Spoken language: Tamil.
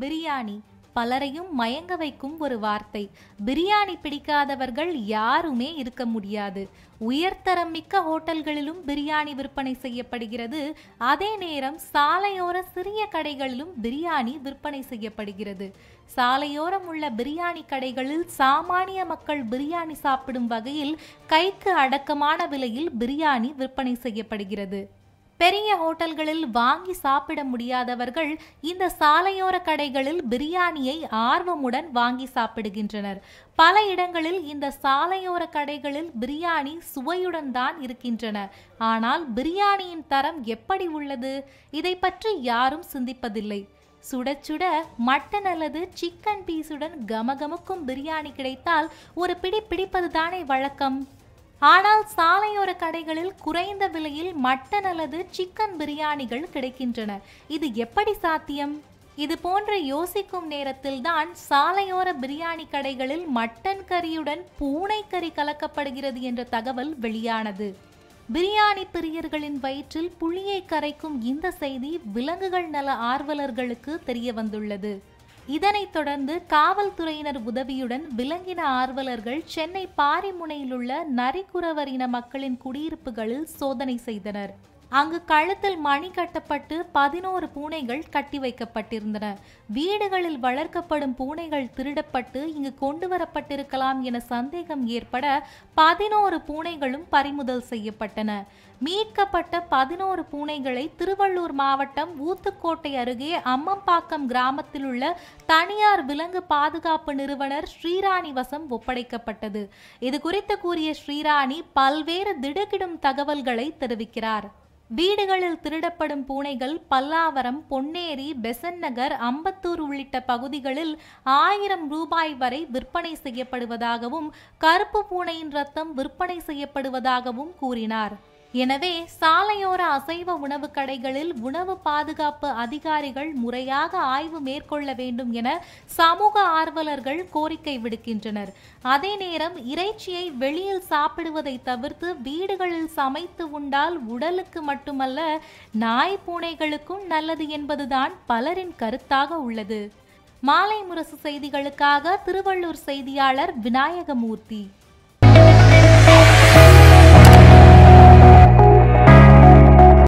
பிரியாணி பலரையும் மயங்க வைக்கும் ஒரு வார்த்தை பிரியாணி பிடிக்காதவர்கள் யாருமே இருக்க முடியாது உயர்தரம் மிக்க ஹோட்டல்களிலும் பிரியாணி விற்பனை செய்யப்படுகிறது அதே நேரம் சாலையோர சிறிய கடைகளிலும் பிரியாணி விற்பனை செய்யப்படுகிறது சாலையோரம் உள்ள பிரியாணி கடைகளில் சாமானிய மக்கள் பிரியாணி சாப்பிடும் வகையில் கைக்கு அடக்கமான விலையில் பிரியாணி விற்பனை செய்யப்படுகிறது பெரிய ஹோட்டல்களில் வாங்கி சாப்பிட முடியாதவர்கள் இந்த சாலையோர கடைகளில் பிரியாணியை ஆர்வமுடன் வாங்கி சாப்பிடுகின்றனர் பல இடங்களில் இந்த சாலையோர கடைகளில் பிரியாணி சுவையுடன் தான் இருக்கின்றன ஆனால் பிரியாணியின் தரம் எப்படி உள்ளது இதை பற்றி யாரும் சிந்திப்பதில்லை சுட சுட மட்டன் அல்லது சிக்கன் பீஸுடன் கமகமுக்கும் பிரியாணி கிடைத்தால் ஒரு பிடி பிடிப்பது தானே வழக்கம் ஆனால் சாலையோர கடைகளில் குறைந்த விலையில் மட்டன் அல்லது சிக்கன் பிரியாணிகள் கிடைக்கின்றன இது எப்படி சாத்தியம் இது போன்ற யோசிக்கும் நேரத்தில் தான் சாலையோர பிரியாணி கடைகளில் மட்டன் கறியுடன் பூனை கறி கலக்கப்படுகிறது என்ற தகவல் வெளியானது பிரியாணி பிரியர்களின் வயிற்றில் புளியை கரைக்கும் இந்த செய்தி விலங்குகள் நல ஆர்வலர்களுக்கு தெரிய வந்துள்ளது இதனைத் தொடர்ந்து காவல்துறையினர் உதவியுடன் விலங்கின ஆர்வலர்கள் சென்னை பாரிமுனையிலுள்ள நரிக்குறவர் இன மக்களின் குடியிருப்புகளில் சோதனை செய்தனர் அங்கு கழுத்தில் மணி கட்டப்பட்டு பதினோரு பூனைகள் கட்டி வைக்கப்பட்டிருந்தன வீடுகளில் வளர்க்கப்படும் பூனைகள் திருடப்பட்டு இங்கு கொண்டு வரப்பட்டிருக்கலாம் என சந்தேகம் ஏற்பட பதினோரு பூனைகளும் பறிமுதல் செய்யப்பட்டன மீட்கப்பட்ட பதினோரு பூனைகளை திருவள்ளூர் மாவட்டம் ஊத்துக்கோட்டை அருகே அம்மம்பாக்கம் கிராமத்தில் உள்ள தனியார் விலங்கு பாதுகாப்பு நிறுவனர் ஸ்ரீராணி வசம் ஒப்படைக்கப்பட்டது இது குறித்து கூறிய ஸ்ரீராணி பல்வேறு திடுக்கிடும் தகவல்களை தெரிவிக்கிறார் வீடுகளில் திருடப்படும் பூனைகள் பல்லாவரம் பொன்னேரி பெசன் நகர் அம்பத்தூர் உள்ளிட்ட பகுதிகளில் ஆயிரம் ரூபாய் வரை விற்பனை செய்யப்படுவதாகவும் கருப்பு பூனையின் ரத்தம் விற்பனை செய்யப்படுவதாகவும் கூறினார் எனவே சாலையோர அசைவ உணவு கடைகளில் உணவு பாதுகாப்பு அதிகாரிகள் முறையாக ஆய்வு மேற்கொள்ள வேண்டும் என சமூக ஆர்வலர்கள் கோரிக்கை விடுக்கின்றனர் அதே நேரம் இறைச்சியை வெளியில் சாப்பிடுவதை தவிர்த்து வீடுகளில் சமைத்து உண்டால் உடலுக்கு மட்டுமல்ல நாய் பூனைகளுக்கும் நல்லது என்பதுதான் பலரின் கருத்தாக உள்ளது மாலை முரசு செய்திகளுக்காக திருவள்ளூர் செய்தியாளர் விநாயகமூர்த்தி